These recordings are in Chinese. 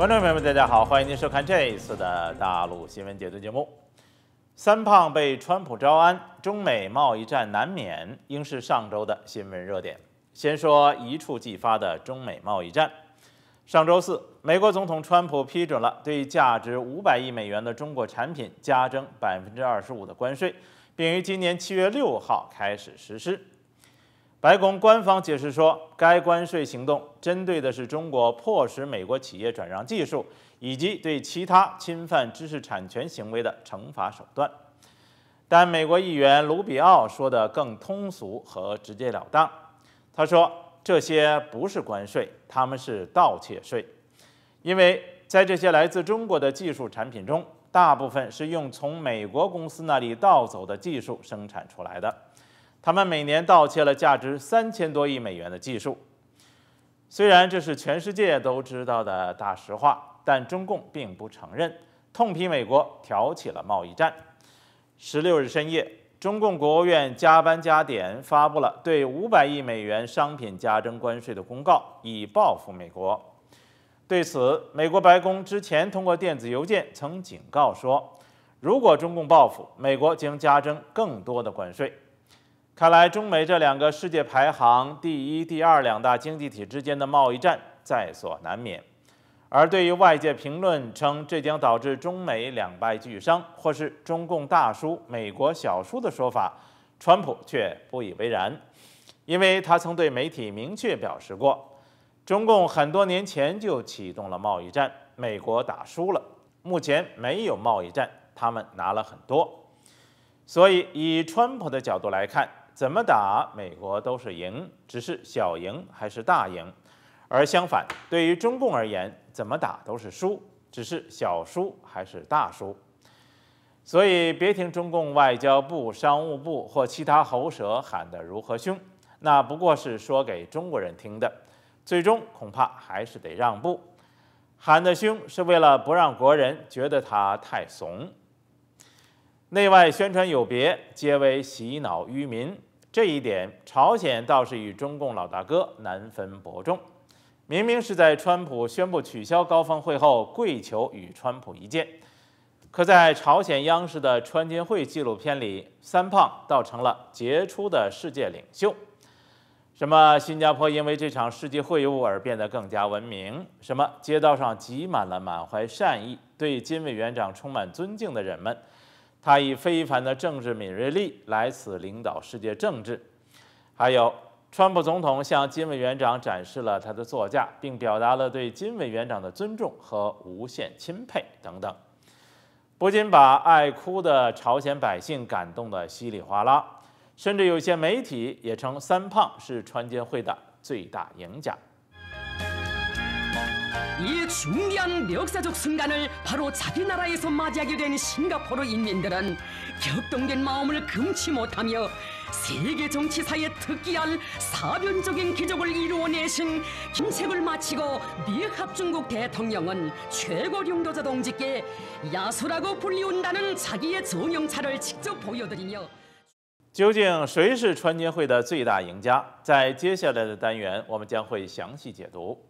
观众朋友们，大家好，欢迎您收看这一次的大陆新闻解读节目。三胖被川普招安，中美贸易战难免，应是上周的新闻热点。先说一触即发的中美贸易战。上周四，美国总统川普批准了对价值五百亿美元的中国产品加征百分之二十五的关税，并于今年七月六号开始实施。白宫官方解释说，该关税行动针对的是中国迫使美国企业转让技术，以及对其他侵犯知识产权行为的惩罚手段。但美国议员卢比奥说的更通俗和直截了当，他说：“这些不是关税，他们是盗窃税，因为在这些来自中国的技术产品中，大部分是用从美国公司那里盗走的技术生产出来的。”他们每年盗窃了价值三千多亿美元的技术。虽然这是全世界都知道的大实话，但中共并不承认，痛批美国挑起了贸易战。十六日深夜，中共国务院加班加点发布了对五百亿美元商品加征关税的公告，以报复美国。对此，美国白宫之前通过电子邮件曾警告说，如果中共报复，美国将加征更多的关税。看来，中美这两个世界排行第一、第二两大经济体之间的贸易战在所难免。而对于外界评论称这将导致中美两败俱伤，或是中共大输、美国小输的说法，川普却不以为然，因为他曾对媒体明确表示过：中共很多年前就启动了贸易战，美国打输了，目前没有贸易战，他们拿了很多。所以，以川普的角度来看。怎么打，美国都是赢，只是小赢还是大赢；而相反，对于中共而言，怎么打都是输，只是小输还是大输。所以，别听中共外交部、商务部或其他喉舌喊得如何凶，那不过是说给中国人听的，最终恐怕还是得让步。喊得凶是为了不让国人觉得他太怂。内外宣传有别，皆为洗脑愚民。这一点，朝鲜倒是与中共老大哥难分伯仲。明明是在川普宣布取消高峰会后跪求与川普一见，可在朝鲜央视的川金会纪录片里，三胖倒成了杰出的世界领袖。什么新加坡因为这场世界会晤而变得更加文明，什么街道上挤满了满怀善意、对金委员长充满尊敬的人们。他以非凡的政治敏锐力来此领导世界政治，还有川普总统向金委员长展示了他的座驾，并表达了对金委员长的尊重和无限钦佩等等，不仅把爱哭的朝鲜百姓感动的稀里哗啦，甚至有些媒体也称“三胖”是川监会的最大赢家。이 중대한 역사적 순간을 바로 자기 나라에서 맞이하게 된 싱가포르 인민들은 격동된 마음을 금치 못하며 세계 정치사에 특기한 사변적인 기적을 이루어내신 김책을 마치고 미합 중국 대통령은 최고領도자 동지께 야수라고 불리운다는 자기의 정영차를 직접 보여드리며 究竟谁是川监会的最大赢家？在接下来的单元，我们将会详细解读。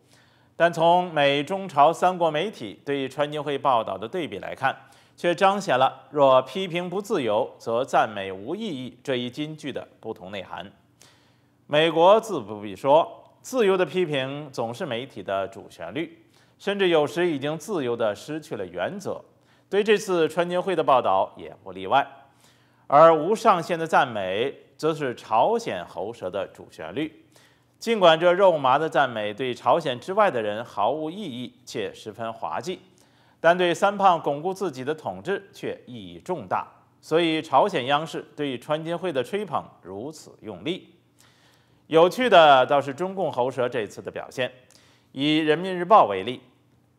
但从美中朝三国媒体对川金会报道的对比来看，却彰显了若批评不自由，则赞美无意义这一金句的不同内涵。美国自不必说，自由的批评总是媒体的主旋律，甚至有时已经自由的失去了原则，对这次川金会的报道也不例外。而无上限的赞美，则是朝鲜喉舌的主旋律。尽管这肉麻的赞美对朝鲜之外的人毫无意义，且十分滑稽，但对三胖巩固自己的统治却意义重大。所以朝鲜央视对川金会的吹捧如此用力。有趣的倒是中共喉舌这次的表现。以人民日报为例，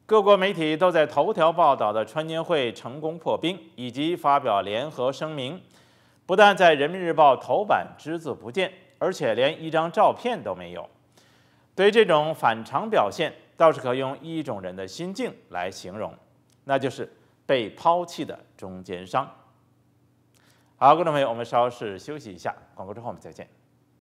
各国媒体都在头条报道的川金会成功破冰以及发表联合声明，不但在人民日报头版只字不见。而且连一张照片都没有，对于这种反常表现，倒是可用一种人的心境来形容，那就是被抛弃的中间商。好，观众朋友，我们稍事休息一下，广告之后我们再见。